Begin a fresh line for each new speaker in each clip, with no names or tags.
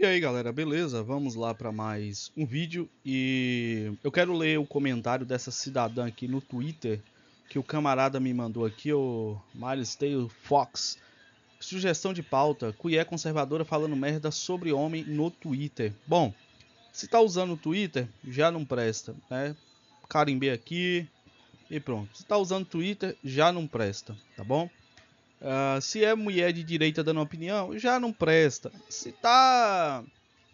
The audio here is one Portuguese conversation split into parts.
E aí galera, beleza? Vamos lá para mais um vídeo e eu quero ler o comentário dessa cidadã aqui no Twitter que o camarada me mandou aqui, o Miles Taylor Fox. Sugestão de pauta, cuié é conservadora falando merda sobre homem no Twitter. Bom, se tá usando o Twitter, já não presta, né? Carimbei aqui e pronto. Se tá usando o Twitter, já não presta, tá bom? Uh, se é mulher de direita dando opinião, já não presta. Se tá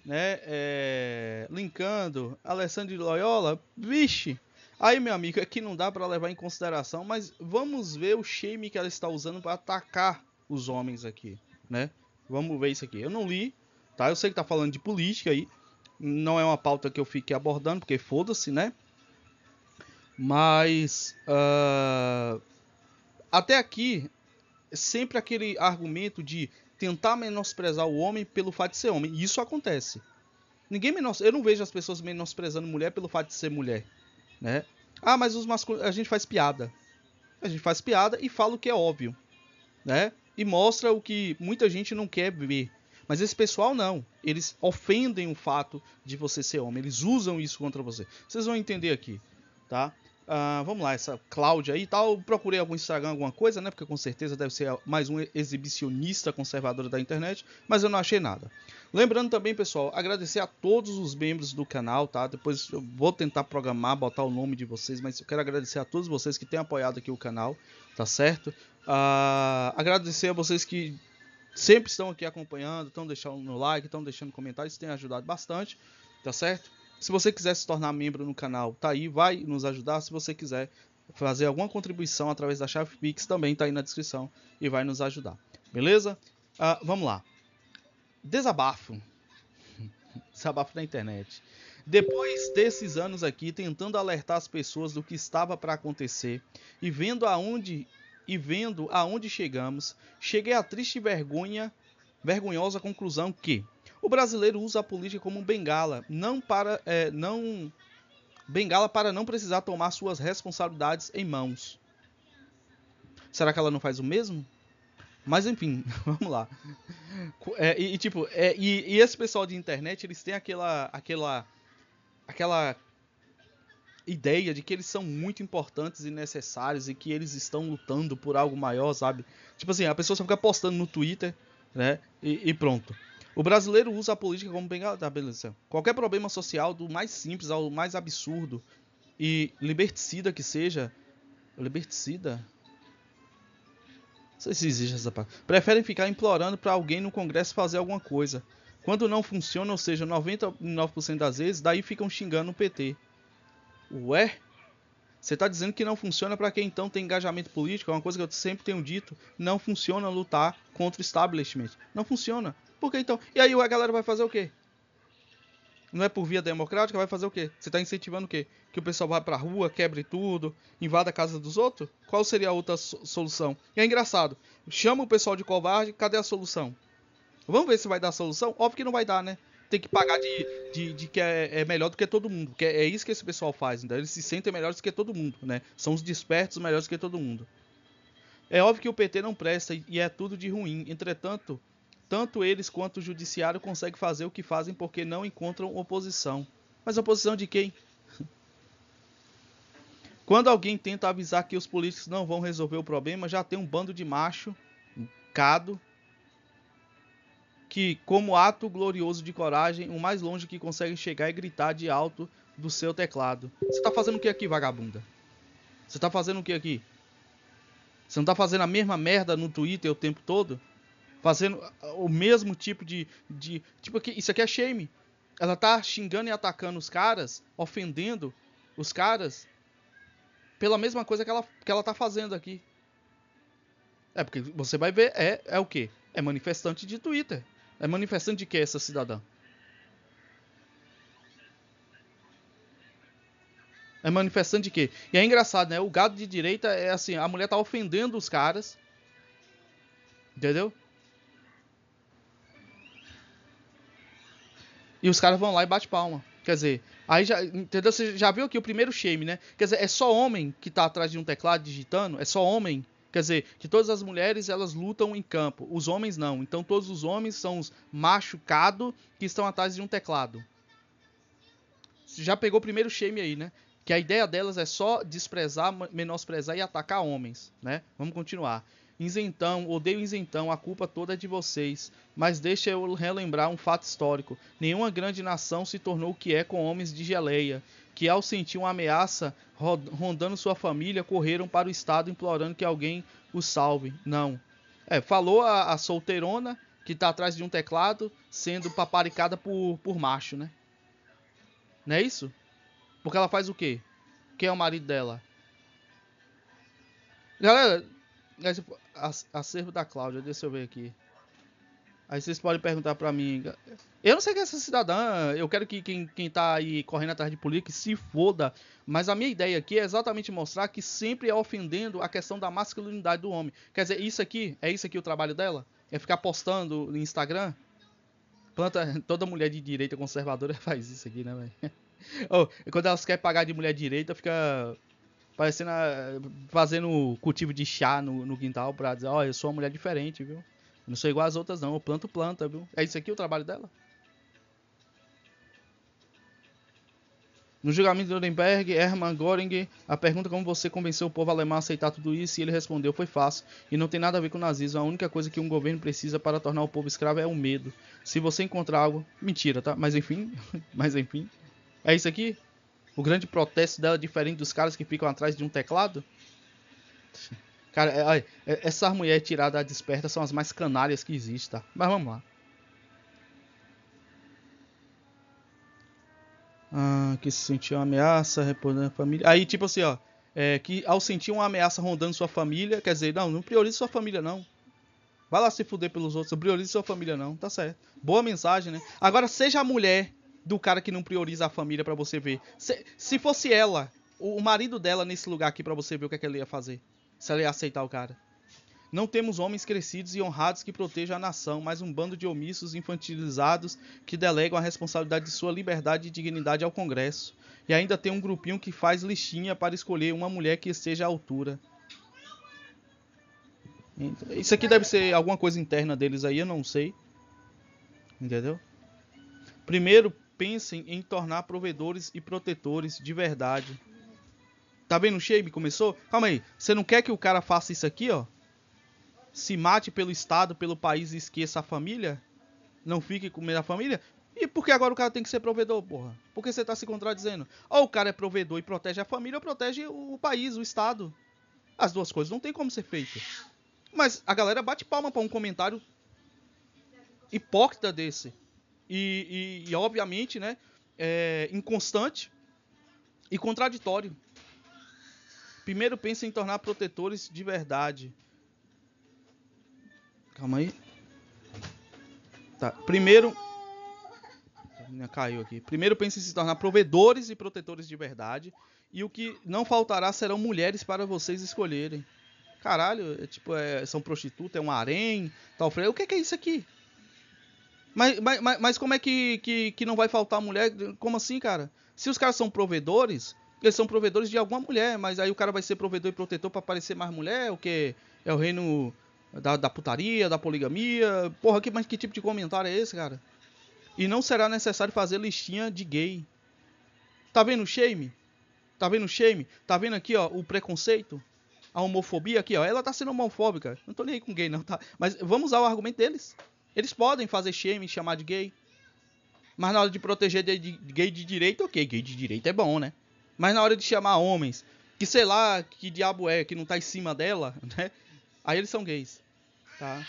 né, é, linkando Alessandro de Loyola, vixe. Aí, meu amigo, é que não dá para levar em consideração, mas vamos ver o shame que ela está usando para atacar os homens aqui, né? Vamos ver isso aqui. Eu não li, tá? Eu sei que tá falando de política aí. Não é uma pauta que eu fiquei abordando, porque foda-se, né? Mas. Uh, até aqui é sempre aquele argumento de tentar menosprezar o homem pelo fato de ser homem. E isso acontece. Ninguém menos, eu não vejo as pessoas menosprezando mulher pelo fato de ser mulher, né? Ah, mas os masculinos, a gente faz piada. A gente faz piada e fala o que é óbvio, né? E mostra o que muita gente não quer ver. Mas esse pessoal não. Eles ofendem o fato de você ser homem. Eles usam isso contra você. Vocês vão entender aqui, tá? Uh, vamos lá, essa Cláudia aí e tal. Procurei algum Instagram, alguma coisa, né? Porque com certeza deve ser mais um exibicionista conservador da internet, mas eu não achei nada. Lembrando também, pessoal, agradecer a todos os membros do canal, tá? Depois eu vou tentar programar, botar o nome de vocês, mas eu quero agradecer a todos vocês que têm apoiado aqui o canal, tá certo? Uh, agradecer a vocês que sempre estão aqui acompanhando, estão deixando no like, estão deixando comentários, tem ajudado bastante, tá certo? Se você quiser se tornar membro no canal, tá aí, vai nos ajudar. Se você quiser fazer alguma contribuição através da chave Pix, também tá aí na descrição e vai nos ajudar. Beleza? Uh, vamos lá. Desabafo. Desabafo na internet. Depois desses anos aqui tentando alertar as pessoas do que estava para acontecer e vendo aonde e vendo aonde chegamos, cheguei à triste vergonha, vergonhosa conclusão que o brasileiro usa a política como bengala, não para é, não bengala para não precisar tomar suas responsabilidades em mãos. Será que ela não faz o mesmo? Mas enfim, vamos lá. É, e, tipo, é, e, e, esse pessoal de internet, eles têm aquela, aquela, aquela ideia de que eles são muito importantes e necessários e que eles estão lutando por algo maior, sabe? Tipo assim, a pessoa só fica postando no Twitter, né? E, e pronto. O brasileiro usa a política como tá, beleza. Qualquer problema social, do mais simples ao mais absurdo e liberticida que seja. Liberticida? Não sei se existe essa parte. Preferem ficar implorando para alguém no Congresso fazer alguma coisa. Quando não funciona, ou seja, 99% das vezes, daí ficam xingando o PT. Ué? Você está dizendo que não funciona para quem então tem engajamento político? É uma coisa que eu sempre tenho dito. Não funciona lutar contra o establishment. Não funciona. Porque então. E aí a galera vai fazer o quê? Não é por via democrática, vai fazer o quê? Você está incentivando o quê? Que o pessoal vá pra rua, quebre tudo, invada a casa dos outros? Qual seria a outra so solução? E é engraçado. Chama o pessoal de covarde, cadê a solução? Vamos ver se vai dar solução? Óbvio que não vai dar, né? Tem que pagar de, de, de que é, é, melhor do que todo mundo. Que é, é isso que esse pessoal faz, então eles se sentem melhores do que todo mundo, né? São os despertos melhores do que todo mundo. É óbvio que o PT não presta e é tudo de ruim. Entretanto, tanto eles quanto o judiciário conseguem fazer o que fazem porque não encontram oposição. Mas oposição de quem? Quando alguém tenta avisar que os políticos não vão resolver o problema, já tem um bando de macho, cado, que, como ato glorioso de coragem, o mais longe que conseguem chegar é gritar de alto do seu teclado. Você tá fazendo o que aqui, vagabunda? Você tá fazendo o que aqui? Você não tá fazendo a mesma merda no Twitter o tempo todo? fazendo o mesmo tipo de. de tipo, aqui, isso aqui é shame. Ela tá xingando e atacando os caras, ofendendo os caras, pela mesma coisa que ela, que ela tá fazendo aqui. É, porque você vai ver, é, é o quê? É manifestante de Twitter. É manifestante de que essa cidadã? É manifestante de quê? E é engraçado, né? O gado de direita é assim, a mulher tá ofendendo os caras. Entendeu? E os caras vão lá e bate palma. Quer dizer, aí já, entendeu? Você já viu aqui o primeiro shame, né? Quer dizer, é só homem que tá atrás de um teclado digitando? É só homem? Quer dizer, que todas as mulheres elas lutam em campo, os homens não. Então todos os homens são os machucados que estão atrás de um teclado. Você já pegou o primeiro shame aí, né? Que a ideia delas é só desprezar, menosprezar e atacar homens, né? Vamos continuar. Isentão, odeio isentão, a culpa toda é de vocês. Mas deixa eu relembrar um fato histórico. Nenhuma grande nação se tornou o que é com homens de geleia, que ao sentir uma ameaça rondando sua família, correram para o estado implorando que alguém os salve. Não. É, falou a, a solteirona que está atrás de um teclado, sendo paparicada por, por macho, né? Não é isso? Porque ela faz o quê? Quem é o marido dela? Galera, esse tipo, acervo da Cláudia, deixa eu ver aqui. Aí vocês podem perguntar para mim. Eu não sei quem é essa cidadã. Eu quero que quem, quem tá aí correndo atrás de política se foda. Mas a minha ideia aqui é exatamente mostrar que sempre é ofendendo a questão da masculinidade do homem. Quer dizer, isso aqui, é isso aqui o trabalho dela? É ficar postando no Instagram? Planta, toda mulher de direita conservadora faz isso aqui, né, velho? Oh, quando elas querem pagar de mulher direita, fica parecendo a, ah, fazendo cultivo de chá no, no quintal pra dizer, ó, oh, eu sou uma mulher diferente, viu? Eu não sou igual às outras não, eu planto planta, viu? É isso aqui o trabalho dela? No julgamento de Nuremberg, Hermann Göring, a pergunta como você convenceu o povo alemão a aceitar tudo isso, e ele respondeu, foi fácil, e não tem nada a ver com o nazismo, a única coisa que um governo precisa para tornar o povo escravo é o medo. Se você encontrar algo... Mentira, tá? Mas enfim, mas enfim... É isso aqui? O grande protesto dela é diferente dos caras que ficam atrás de um teclado? Cara, é, é, essas mulheres tiradas desperta são as mais canárias que existem, tá? Mas vamos lá. Ah, que se sentiu uma ameaça, repousando a família. Aí, tipo assim, ó. É, que ao sentir uma ameaça rondando sua família, quer dizer, não, não priorize sua família, não. Vai lá se fuder pelos outros, priorize sua família, não. Tá certo. Boa mensagem, né? Agora, seja a mulher do cara que não prioriza a família para você ver. Se, se fosse ela, o, o marido dela nesse lugar aqui para você ver o que, é que ia fazer. Se ela ia aceitar o cara. Não temos homens crescidos e honrados que protejam a nação, mas um bando de omissos infantilizados que delegam a responsabilidade de sua liberdade e dignidade ao Congresso. E ainda tem um grupinho que faz listinha para escolher uma mulher que esteja à altura. Então, isso aqui deve ser alguma coisa interna deles aí, eu não sei. Entendeu? Primeiro, pensem em tornar provedores e protetores de verdade. Tá vendo o Shame? Começou? Calma aí. Você não quer que o cara faça isso aqui, ó? Se mate pelo Estado, pelo país e esqueça a família? Não fique com medo da família? E por que agora o cara tem que ser provedor, porra? Por que você tá se contradizendo? Ou o cara é provedor e protege a família, ou protege o país, o Estado. As duas coisas não tem como ser feito. Mas a galera bate palma pra um comentário hipócrita desse e, e, e obviamente, né, é, inconstante e contraditório. Primeiro pensa em tornar protetores de verdade. Calma aí. Tá. Primeiro. A minha caiu aqui. Primeiro pensa em se tornar provedores e protetores de verdade. E o que não faltará serão mulheres para vocês escolherem. Caralho, é, tipo, é, são prostitutas, é um harém, tal. O que é, que é isso aqui? Mas, mas, mas como é que, que, que não vai faltar mulher? Como assim, cara? Se os caras são provedores, eles são provedores de alguma mulher, mas aí o cara vai ser provedor e protetor para parecer mais mulher, o que é o reino da, da, putaria, da poligamia. Porra, que, mas que tipo de comentário é esse, cara? E não será necessário fazer listinha de gay. Tá vendo o shame? Tá vendo o shame? Tá vendo aqui, ó, o preconceito? A homofobia aqui, ó. Ela tá sendo homofóbica. Não tô nem aí com gay, não, tá? Mas vamos usar o argumento deles. Eles podem fazer shaming, chamar de gay. Mas na hora de proteger de, de, gay de direita, ok, gay de direita é bom, né? Mas na hora de chamar homens, que sei lá, que diabo é, que não tá em cima dela, né? Aí eles são gays, tá?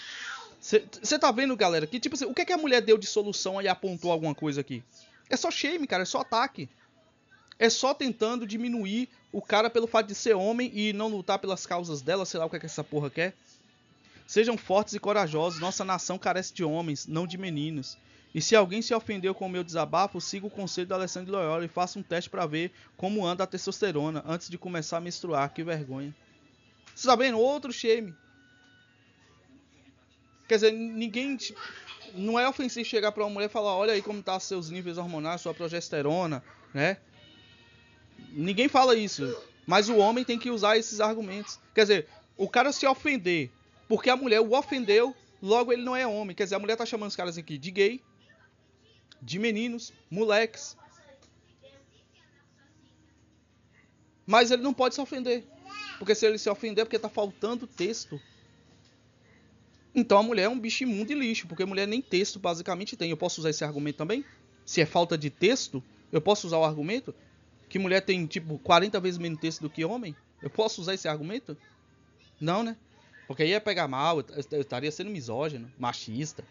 Você tá vendo, galera, que tipo, assim, o que, é que a mulher deu de solução e apontou alguma coisa aqui? É só shame, cara, é só ataque. É só tentando diminuir o cara pelo fato de ser homem e não lutar pelas causas dela, sei lá o que, é que essa porra quer. Sejam fortes e corajosos, nossa nação carece de homens, não de meninos. E se alguém se ofendeu com o meu desabafo, siga o conselho do Alessandro Loyola e faça um teste para ver como anda a testosterona antes de começar a menstruar. Que vergonha. Você tá vendo? Outro shame. Quer dizer, ninguém. Não é ofensivo chegar para uma mulher e falar: olha aí como tá seus níveis hormonais, sua progesterona, né? Ninguém fala isso. Mas o homem tem que usar esses argumentos. Quer dizer, o cara se ofender porque a mulher o ofendeu, logo ele não é homem. Quer dizer, a mulher está chamando os caras aqui de gay, de meninos, moleques. Mas ele não pode se ofender. Porque se ele se ofender, é porque está faltando texto. Então a mulher é um bicho imundo e lixo, porque mulher nem texto basicamente tem. Eu posso usar esse argumento também? Se é falta de texto, eu posso usar o argumento? Que mulher tem tipo 40 vezes menos texto do que homem? Eu posso usar esse argumento? Não, né? Porque aí ia pegar mal, eu, estaria sendo misógino, machista.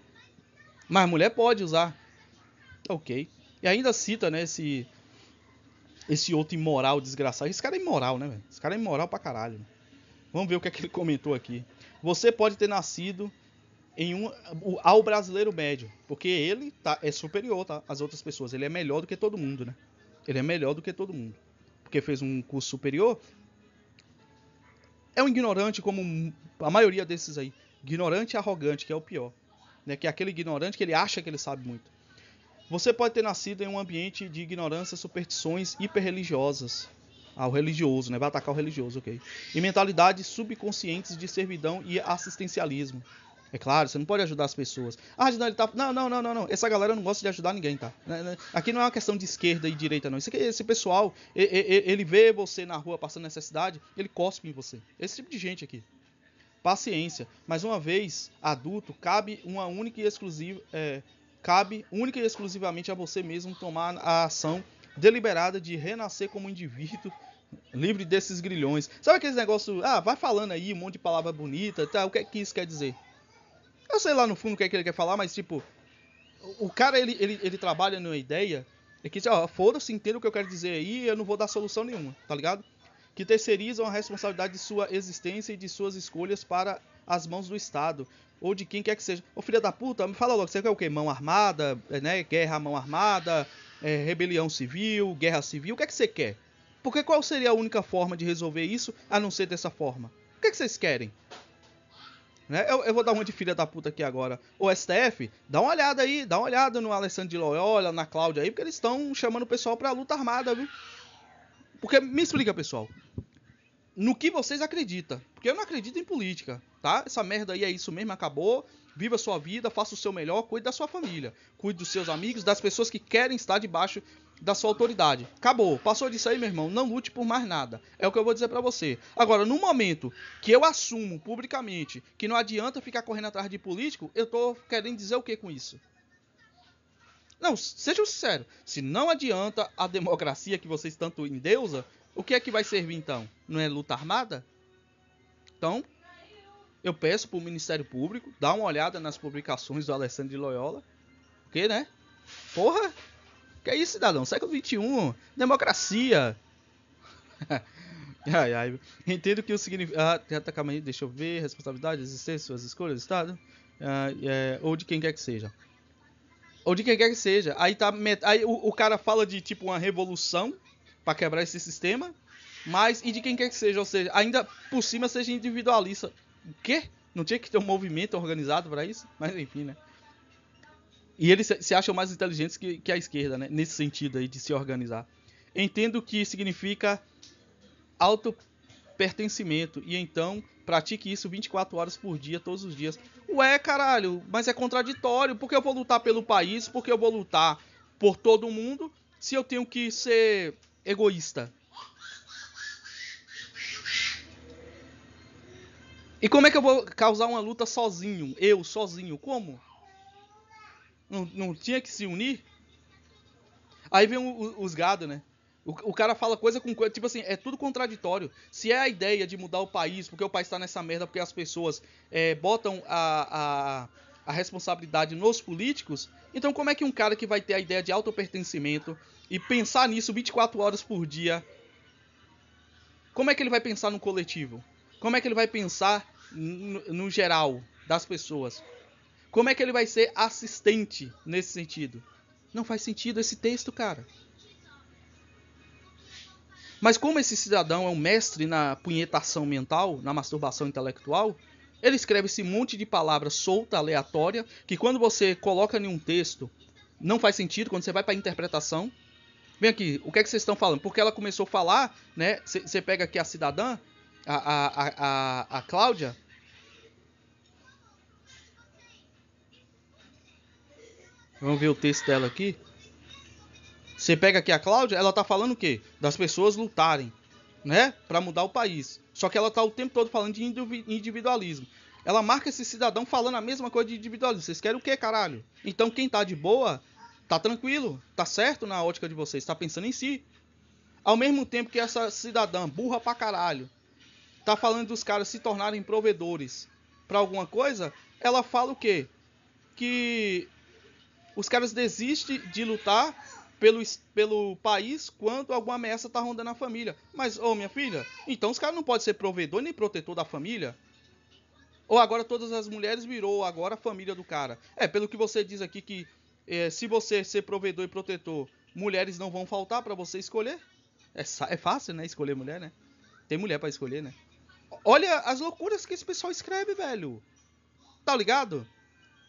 Mas mulher pode usar. Ok. E ainda cita, né, esse. Esse outro imoral desgraçado. Esse cara é imoral, né, velho? Esse cara é imoral pra caralho. Vamos ver o que, é que ele comentou aqui. Você pode ter nascido em um, ao brasileiro médio, porque ele tá, é superior tá, às outras pessoas. Ele é melhor do que todo mundo, né? Ele é melhor do que todo mundo. Porque fez um curso superior, é um ignorante como a maioria desses aí. Ignorante e arrogante, que é o pior. Né? Que é aquele ignorante que ele acha que ele sabe muito. Você pode ter nascido em um ambiente de ignorância, superstições hiperreligiosas. Ah, o religioso, né? Vai atacar o religioso, ok. E mentalidades subconscientes de servidão e assistencialismo. É claro, você não pode ajudar as pessoas. Ah, não, ele tá. Não, não, não, não, não. Essa galera não gosta de ajudar ninguém, tá? Né, né? Aqui não é uma questão de esquerda e direita, não. Esse, esse pessoal, ele vê você na rua passando necessidade, ele cospe em você. Esse tipo de gente aqui. Paciência. Mas uma vez adulto, cabe uma única e exclusiva. É, cabe única e exclusivamente a você mesmo tomar a ação deliberada de renascer como indivíduo livre desses grilhões. Sabe aqueles negócios, ah, vai falando aí um monte de palavra bonita, tá? O que é que isso quer dizer? Eu sei lá no fundo o que, é que ele quer falar, mas tipo, o cara ele, ele, ele trabalha numa ideia é que, ó, foda-se, entenda o que eu quero dizer aí, eu não vou dar solução nenhuma, tá ligado? Que terceirizam a responsabilidade de sua existência e de suas escolhas para as mãos do Estado, ou de quem quer que seja. Ô filha da puta, me fala logo, você quer o quê? Mão armada, é, né? Guerra à mão armada, é, rebelião civil, guerra civil, o que é que você quer? Porque qual seria a única forma de resolver isso a não ser dessa forma? O que é que vocês querem? Né? Eu, eu, vou dar uma de filha da puta aqui agora. O STF, dá uma olhada aí, dá uma olhada no Alessandro de Loyola, na Cláudia aí, porque eles estão chamando o pessoal pra luta armada, viu? Porque, me explica, pessoal. No que vocês acreditam? Porque eu não acredito em política, tá? Essa merda aí é isso mesmo, acabou. Viva a sua vida, faça o seu melhor, cuide da sua família, cuide dos seus amigos, das pessoas que querem estar debaixo da sua autoridade. Acabou. Passou disso aí, meu irmão. Não lute por mais nada. É o que eu vou dizer para você. Agora, no momento que eu assumo publicamente que não adianta ficar correndo atrás de político, eu tô querendo dizer o que com isso? Não, seja sincero. Se não adianta a democracia que vocês tanto endeusam, o que é que vai servir então? Não é luta armada? Então, eu peço pro Ministério Público dar uma olhada nas publicações do Alessandro de Loyola. que, né? Porra, que é isso, cidadão? Século XXI, democracia. ai, ai. Entendo que o significado. Ah, atacamento, deixa eu ver. Responsabilidade, existência, suas escolhas, Estado. Ah, é, ou de quem quer que seja. Ou de quem quer que seja. Aí, tá met... Aí o, o cara fala de tipo uma revolução para quebrar esse sistema. Mas e de quem quer que seja, ou seja, ainda por cima seja individualista. O quê? Não tinha que ter um movimento organizado para isso? Mas enfim, né? E eles se acham mais inteligentes que, que a esquerda, né? Nesse sentido aí de se organizar. Entendo que significa autopertencimento. E então pratique isso 24 horas por dia, todos os dias. Ué, caralho, mas é contraditório. Porque eu vou lutar pelo país? Porque eu vou lutar por todo mundo? Se eu tenho que ser egoísta? E como é que eu vou causar uma luta sozinho? Eu, sozinho, como? Não, não tinha que se unir? Aí vem o, o, os gado né? O, o, cara fala coisa com coisa. Tipo assim, é tudo contraditório. Se é a ideia de mudar o país, porque o país tá nessa merda, porque as pessoas é, botam a, a, a, responsabilidade nos políticos, então como é que um cara que vai ter a ideia de autopertencimento e pensar nisso 24 horas por dia, como é que ele vai pensar no coletivo? Como é que ele vai pensar no, no geral das pessoas? Como é que ele vai ser assistente nesse sentido? Não faz sentido esse texto, cara. Mas como esse cidadão é um mestre na punhetação mental, na masturbação intelectual, ele escreve esse monte de palavras solta, aleatória, que quando você coloca em um texto, não faz sentido, quando você vai para a interpretação. Vem aqui, o que é que vocês estão falando? Porque ela começou a falar, né? Você pega aqui a cidadã, a, a, a, a Cláudia, Vamos ver o texto dela aqui. Você pega aqui a Cláudia, ela tá falando o quê? Das pessoas lutarem, né? Para mudar o país. Só que ela tá o tempo todo falando de individualismo. Ela marca esse cidadão falando a mesma coisa de individualismo. Vocês querem o quê, caralho? Então quem tá de boa, tá tranquilo, tá certo na ótica de vocês, tá pensando em si. Ao mesmo tempo que essa cidadã burra pra caralho tá falando dos caras se tornarem provedores para alguma coisa, ela fala o quê? Que os caras desistem de lutar pelo, pelo país quando alguma ameaça tá rondando a família. Mas, ô minha filha, então os caras não podem ser provedor nem protetor da família? Ou agora todas as mulheres virou agora a família do cara? É, pelo que você diz aqui que é, se você ser provedor e protetor, mulheres não vão faltar para você escolher? É, é fácil, né? Escolher mulher, né? Tem mulher para escolher, né? Olha as loucuras que esse pessoal escreve, velho. Tá ligado?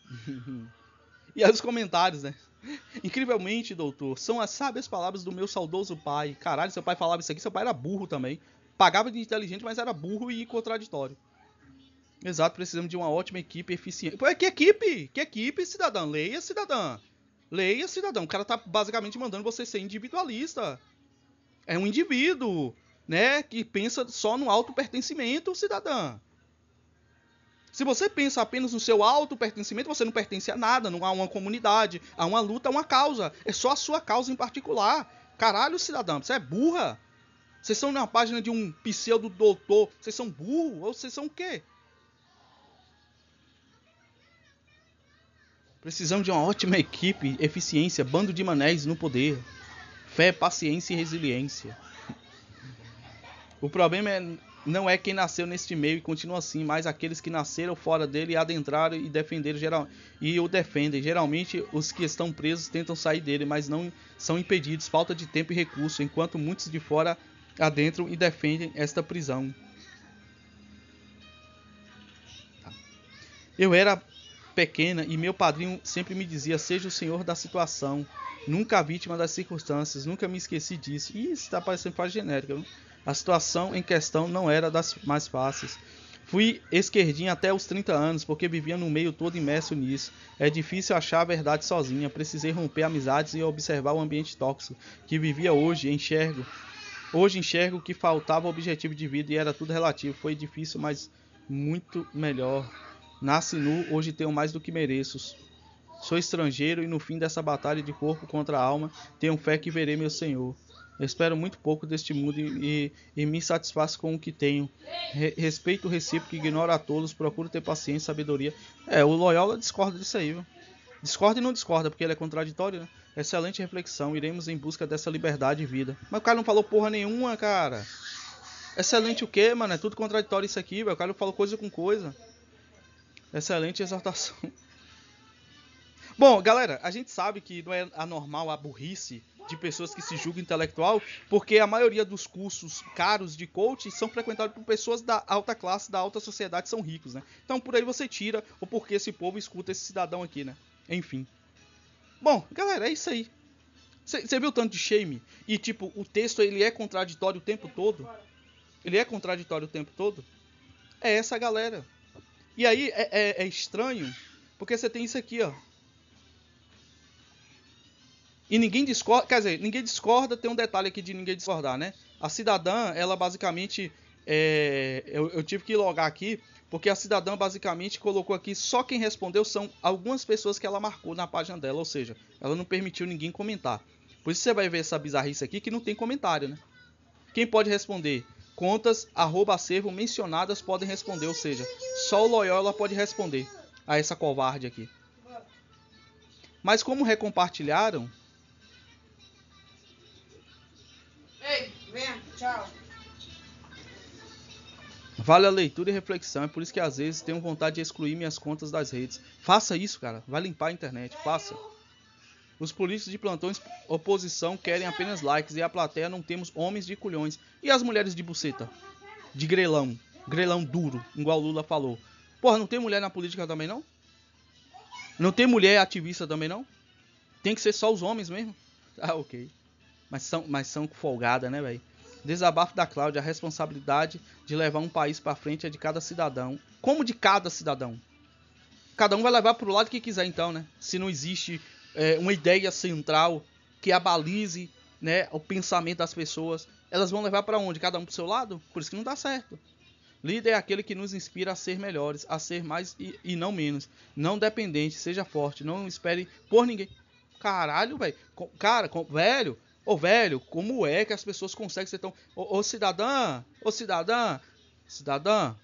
E aí os comentários, né? Incrivelmente, doutor, são as sábias palavras do meu saudoso pai. Caralho, seu pai falava isso aqui, seu pai era burro também. Pagava de inteligente, mas era burro e contraditório. Exato, precisamos de uma ótima equipe eficiente. Pô, que equipe? Que equipe, cidadão? Leia, cidadão. Leia, cidadão. O cara tá basicamente mandando você ser individualista. É um indivíduo, né? Que pensa só no auto-pertencimento, cidadão. Se você pensa apenas no seu auto pertencimento, você não pertence a nada, não há uma comunidade, há uma luta, há uma causa. É só a sua causa em particular. Caralho, cidadão, você é burra. Vocês são na página de um pseudo doutor. Vocês são burro ou vocês são o quê? Precisamos de uma ótima equipe, eficiência, bando de manéis no poder. Fé, paciência e resiliência. O problema é não é quem nasceu neste meio e continua assim, mas aqueles que nasceram fora dele e adentraram e defenderam geral e o defendem. Geralmente os que estão presos tentam sair dele, mas não são impedidos, falta de tempo e recurso, enquanto muitos de fora adentram e defendem esta prisão. Tá. Eu era pequena e meu padrinho sempre me dizia: "Seja o senhor da situação, nunca vítima das circunstâncias". Nunca me esqueci disso. E está parecendo faz genérica, não? A situação em questão não era das mais fáceis. Fui esquerdinha até os 30 anos, porque vivia no meio todo imerso nisso. É difícil achar a verdade sozinha. Precisei romper amizades e observar o ambiente tóxico que vivia hoje, enxergo. Hoje enxergo que faltava objetivo de vida e era tudo relativo. Foi difícil, mas muito melhor. Nasci nu, hoje tenho mais do que mereço. Sou estrangeiro e no fim dessa batalha de corpo contra a alma, tenho fé que verei meu Senhor. Eu espero muito pouco deste mundo e, e, e me satisfaço com o que tenho. Re, respeito o recíproco, ignoro a todos, procuro ter paciência, sabedoria. É, o Loyola discorda disso aí, viu? Discorda e não discorda, porque ele é contraditório, né? Excelente reflexão, iremos em busca dessa liberdade e vida. Mas o cara não falou porra nenhuma, cara. Excelente o quê, mano? É tudo contraditório isso aqui, velho. O cara falou coisa com coisa. Excelente exortação. Bom, galera, a gente sabe que não é anormal a burrice de pessoas que se julgam intelectual, porque a maioria dos cursos caros de coaching são frequentados por pessoas da alta classe, da alta sociedade, são ricos, né? Então por aí você tira o porquê esse povo escuta esse cidadão aqui, né? Enfim. Bom, galera, é isso aí. Você viu o tanto de shame? E tipo, o texto ele é contraditório o tempo todo? Ele é contraditório o tempo todo? É essa galera. E aí é, é, é estranho, porque você tem isso aqui, ó. E ninguém discorda, quer dizer, ninguém discorda, tem um detalhe aqui de ninguém discordar, né? A cidadã, ela basicamente. É, eu, eu, tive que logar aqui, porque a cidadã basicamente colocou aqui só quem respondeu são algumas pessoas que ela marcou na página dela, ou seja, ela não permitiu ninguém comentar. Por isso você vai ver essa bizarrice aqui que não tem comentário, né? Quem pode responder? Contas, arroba acervo, mencionadas podem responder, ou seja, só o Loyola pode responder a essa covarde aqui. Mas como recompartilharam, tchau. Vale a leitura e reflexão, é por isso que às vezes tenho vontade de excluir minhas contas das redes. Faça isso, cara. Vai limpar a internet, faça. Os políticos de plantões oposição querem apenas likes e a plateia não temos homens de culhões. E as mulheres de buceta? De grelão. Grelão duro, igual Lula falou. Porra, não tem mulher na política também não? Não tem mulher ativista também não? Tem que ser só os homens mesmo? Ah, ok mas são, mas são folgada, né, velho? Desabafo da Cláudia, a responsabilidade de levar um país para frente é de cada cidadão. Como de cada cidadão? Cada um vai levar pro lado que quiser, então, né? Se não existe é, uma ideia central que abalize né, o pensamento das pessoas, elas vão levar para onde? Cada um pro seu lado? Por isso que não dá certo. Líder é aquele que nos inspira a ser melhores, a ser mais e, e não menos. Não dependente, seja forte, não espere por ninguém. Caralho, velho. Cara, com, velho, Ô, velho, como é que as pessoas conseguem ser tão. Ô, ô cidadã! Ô, cidadã! Cidadã!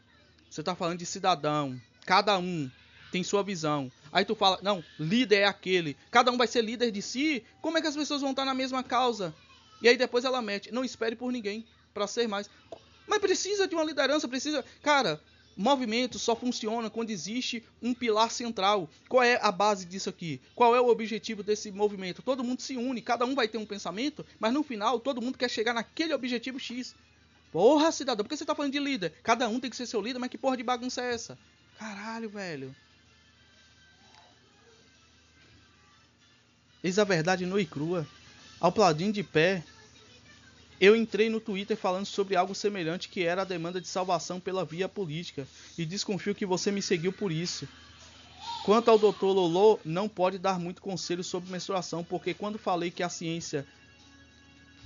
Você tá falando de cidadão. Cada um tem sua visão. Aí tu fala, não, líder é aquele. Cada um vai ser líder de si. Como é que as pessoas vão estar na mesma causa? E aí depois ela mete, não espere por ninguém para ser mais. Mas precisa de uma liderança, precisa. Cara, Movimento só funciona quando existe um pilar central. Qual é a base disso aqui? Qual é o objetivo desse movimento? Todo mundo se une, cada um vai ter um pensamento, mas no final todo mundo quer chegar naquele objetivo X. Porra, cidadão, por que você tá falando de líder? Cada um tem que ser seu líder, mas que porra de bagunça é essa? Caralho, velho. Eis a verdade nua e crua, ao de pé, eu entrei no Twitter falando sobre algo semelhante que era a demanda de salvação pela via política, e desconfio que você me seguiu por isso. Quanto ao Dr. Lolo, não pode dar muito conselho sobre menstruação, porque quando falei que a ciência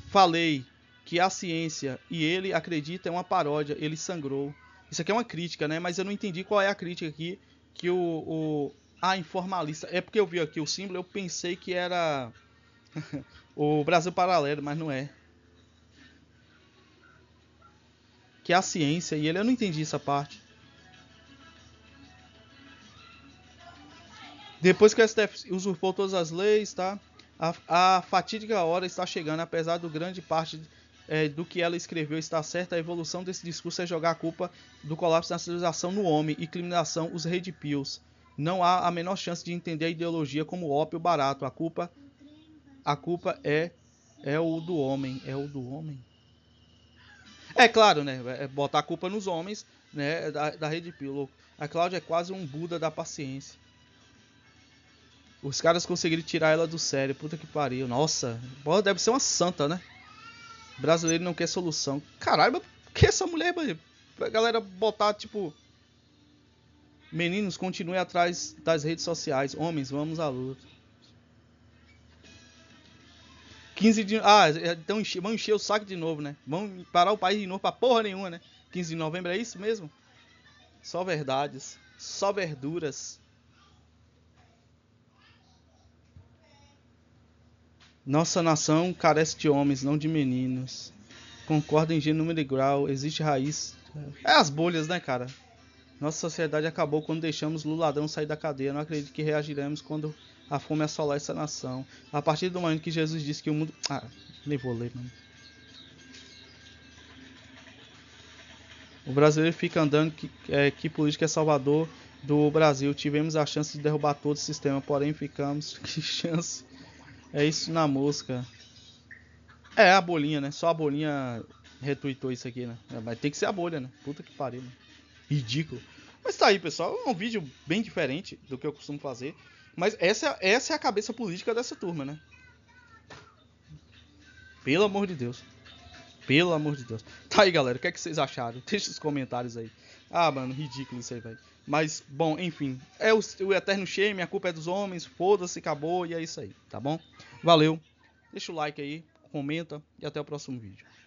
falei que a ciência e ele acredita é uma paródia, ele sangrou. Isso aqui é uma crítica, né? Mas eu não entendi qual é a crítica aqui que o, o a informalista. É porque eu vi aqui o símbolo, eu pensei que era o Brasil Paralelo, mas não é. que é a ciência e ele eu não entendi essa parte. Depois que o STF usurpou todas as leis, tá? A, a fatídica hora está chegando, apesar do grande parte é, do que ela escreveu estar certa, a evolução desse discurso é jogar a culpa do colapso da civilização no homem e criminalização os red pills. Não há a menor chance de entender a ideologia como ópio barato. A culpa, a culpa é é o do homem, é o do homem. É claro, né? É botar a culpa nos homens, né? É da, da Rede Pillow. A Cláudia é quase um Buda da paciência. Os caras conseguiram tirar ela do sério. Puta que pariu. Nossa, deve ser uma santa, né? brasileiro não quer solução. Caralho, mas que essa mulher, mano? Pra galera botar, tipo. Meninos, continuem atrás das redes sociais. Homens, vamos à luta. 15 de. Ah, então enche, vão encher o saco de novo, né? Vão parar o país de novo pra porra nenhuma, né? 15 de novembro é isso mesmo? Só verdades, só verduras. Nossa nação carece de homens, não de meninos. Concordo em gênero e grau, existe raiz. É as bolhas, né, cara? Nossa sociedade acabou quando deixamos Luladão sair da cadeia. Não acredito que reagiremos quando a fome é assolar essa nação. A partir do momento que Jesus disse que o mundo. Ah, nem vou ler, mano. O brasileiro fica andando que, é, que política é salvador do Brasil. Tivemos a chance de derrubar todo o sistema, porém ficamos. Que chance. É isso na mosca? É a bolinha, né? Só a bolinha retweetou isso aqui, né? É, mas tem que ser a bolha, né? Puta que pariu, né? Ridículo. Mas tá aí, pessoal. É um vídeo bem diferente do que eu costumo fazer. Mas essa, é, essa é a cabeça política dessa turma, né? Pelo amor de Deus. Pelo amor de Deus. Tá aí, galera. O que, é que vocês acharam? Deixa os comentários aí. Ah, mano, ridículo isso aí, velho. Mas, bom, enfim. É o, o eterno shame, a culpa é dos homens. Foda-se, acabou. E é isso aí, tá bom? Valeu. Deixa o like aí, comenta e até o próximo vídeo.